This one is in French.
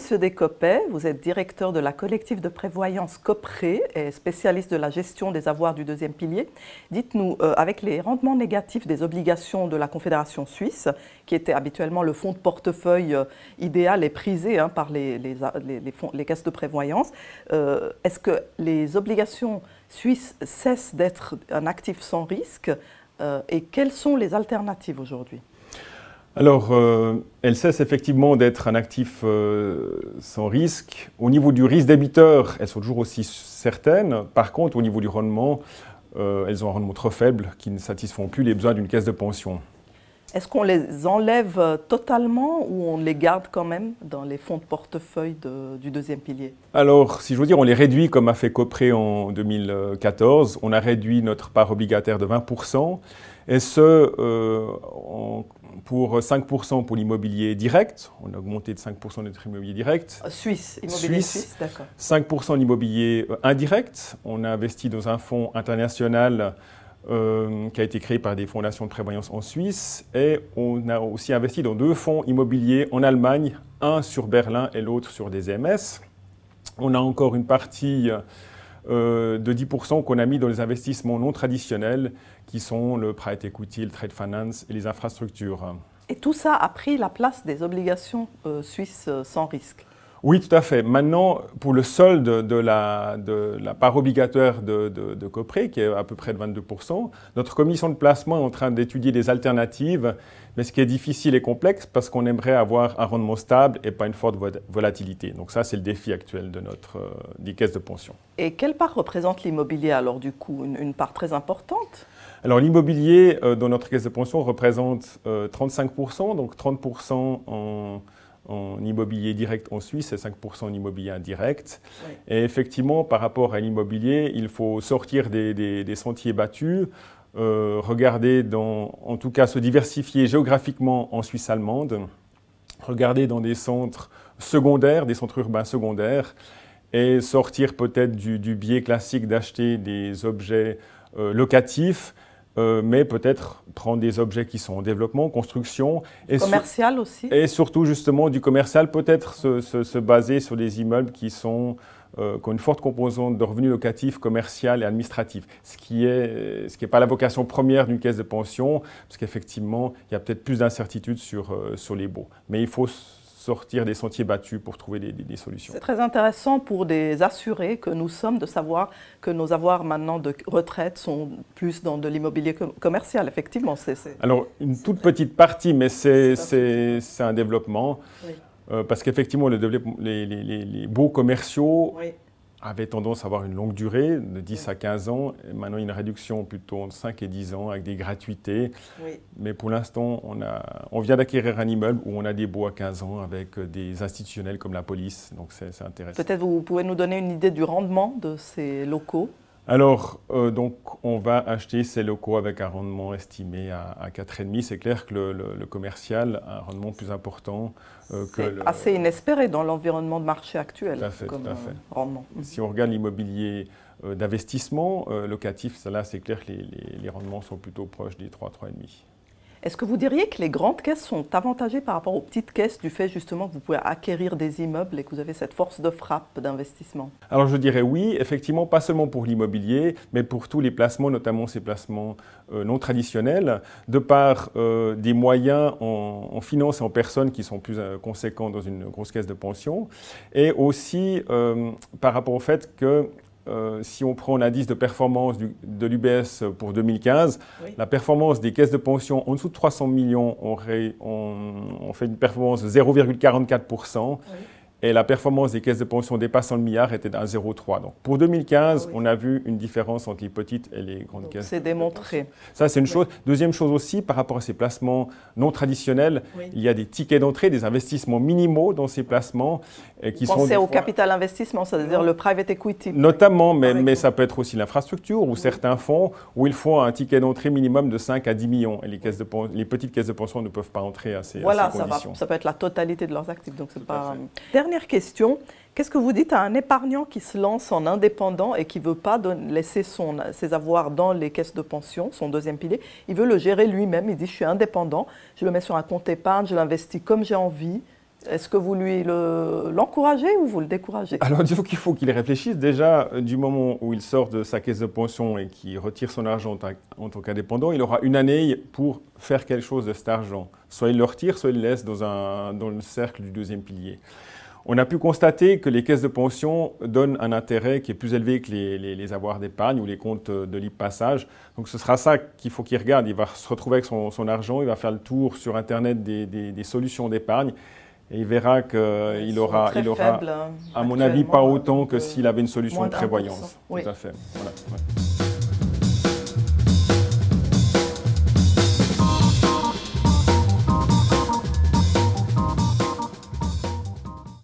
Monsieur Descopet, vous êtes directeur de la collective de prévoyance COPRE, et spécialiste de la gestion des avoirs du deuxième pilier. Dites-nous, euh, avec les rendements négatifs des obligations de la Confédération suisse, qui était habituellement le fonds de portefeuille euh, idéal et prisé hein, par les, les, caisses de prévoyance, euh, est-ce que les obligations suisses cessent d'être un actif sans risque et quelles sont les alternatives aujourd'hui alors, euh, elles cessent effectivement d'être un actif euh, sans risque. Au niveau du risque débiteur, elles sont toujours aussi certaines. Par contre, au niveau du rendement, euh, elles ont un rendement trop faible qui ne satisfont plus les besoins d'une caisse de pension. Est-ce qu'on les enlève euh, totalement ou on les garde quand même dans les fonds de portefeuille du deuxième pilier Alors, si je veux dire, on les réduit comme a fait Copré en 2014. On a réduit notre part obligataire de 20% et ce, euh, pour 5% pour l'immobilier direct. On a augmenté de 5% notre immobilier direct. Euh, suisse, immobilier suisse d'accord. 5% l'immobilier indirect. On a investi dans un fonds international euh, qui a été créé par des fondations de prévoyance en Suisse. Et on a aussi investi dans deux fonds immobiliers en Allemagne, un sur Berlin et l'autre sur des EMS. On a encore une partie euh, de 10% qu'on a mis dans les investissements non traditionnels, qui sont le private equity, le trade finance et les infrastructures. Et tout ça a pris la place des obligations euh, suisses sans risque oui, tout à fait. Maintenant, pour le solde de la, de la part obligatoire de, de, Copré, qui est à peu près de 22%, notre commission de placement est en train d'étudier des alternatives, mais ce qui est difficile et complexe parce qu'on aimerait avoir un rendement stable et pas une forte volatilité. Donc ça, c'est le défi actuel de notre, euh, des caisses de pension. Et quelle part représente l'immobilier alors du coup une, part très importante alors l'immobilier euh, dans notre caisse de pension représente 35%, euh, donc 30% en, en immobilier direct en Suisse et 5% en immobilier indirect. Et effectivement, par rapport à l'immobilier, il faut sortir des, des, sentiers battus, euh, regarder dans, en tout cas se diversifier géographiquement en Suisse allemande, regarder dans des centres secondaires, des centres urbains secondaires, et sortir peut-être du, du biais classique d'acheter des objets euh, locatifs, euh, mais peut-être prendre des objets qui sont en développement, construction. Et commercial aussi. Et surtout, justement, du commercial, peut-être se, baser sur des immeubles qui, sont, euh, ont une forte composante de revenus locatifs, commercial et administratifs, ce qui n'est ce qui est pas la vocation première d'une caisse de pension, parce qu'effectivement, il y a peut-être plus d'incertitudes sur, euh, sur les baux. Mais il faut sortir des sentiers battus pour trouver des, solutions. C'est très intéressant pour des assurés que nous sommes de savoir que nos avoirs maintenant de retraite sont plus dans de l'immobilier commercial, effectivement. c'est Alors, une toute petite partie, mais c'est un développement. Euh, parce qu'effectivement, les, les, commerciaux avait tendance à avoir une longue durée, de 10 à 15 ans. Et maintenant, une réduction plutôt entre 5 et 10 ans avec des gratuités. Mais pour l'instant, on, a, on vient d'acquérir un immeuble où on a des baux à 15 ans avec euh, des institutionnels comme la police. Donc, c'est intéressant. Peut-être vous pouvez nous donner une idée du rendement de ces locaux alors, euh, donc, on va acheter ces locaux avec un rendement estimé à, à 4,5. C'est clair que le, commercial a un rendement plus important euh, que le... assez inespéré dans l'environnement de marché actuel. Tout euh, mm-hmm. Si on regarde l'immobilier d'investissement locatif, là, c'est clair que les, rendements sont plutôt proches des 3, demi. Est-ce que vous diriez que les grandes caisses sont avantagées par rapport aux petites caisses du fait justement que vous pouvez acquérir des immeubles et que vous avez cette force de frappe d'investissement Alors je dirais oui, effectivement, pas seulement pour l'immobilier, mais pour tous les placements, notamment ces placements euh, non traditionnels, de par euh, des moyens en, finance et en personnes qui sont plus euh, conséquents dans une grosse caisse de pension, et aussi par rapport au fait que euh, si on prend l'indice de performance de l'UBS pour 2015, la performance des caisses de pension en dessous de 300 millions, on, fait une performance de 0,44% et la performance des caisses de pension dépassant le milliard était d'un 0,3. Donc pour 2015, ah on a vu une différence entre les petites et les grandes caisses. C'est démontré. Ça, c'est une chose. Deuxième chose aussi, par rapport à ces placements non traditionnels, il y a des tickets d'entrée, des investissements minimaux dans ces placements et qui sont. Pensez au capital investissement, c'est-à-dire le private equity. Notamment, mais, mais ça peut être aussi l'infrastructure ou certains fonds où il faut un ticket d'entrée minimum de 5 à 10 millions. Et les, caisses de, les petites caisses de pension ne peuvent pas entrer à ces, conditions. Voilà, ça, ça, peut être la totalité de leurs actifs. Donc c'est pas dernière question. Qu'est-ce que vous dites à un épargnant qui se lance en indépendant et qui ne veut pas laisser ses avoirs dans les caisses de pension, son deuxième pilier Il veut le gérer lui-même. Il dit Je suis indépendant, je le mets sur un compte épargne, je l'investis comme j'ai envie. Est-ce que vous lui l'encouragez ou vous le découragez Alors disons qu'il faut qu'il réfléchisse déjà du moment où il sort de sa caisse de pension et qu'il retire son argent en tant qu'indépendant, il aura une année pour faire quelque chose de cet argent. Soit il le retire, soit il le laisse dans le cercle du deuxième pilier. On a pu constater que les caisses de pension donnent un intérêt qui est plus élevé que les, avoirs d'épargne ou les comptes de libre passage. Donc ce sera ça qu'il faut qu'il regarde. Il va se retrouver avec son, argent, il va faire le tour sur Internet des, solutions d'épargne et il verra qu'il aura, il aura hein, à mon avis, pas autant que euh, s'il avait une solution de prévoyance. Tout à fait.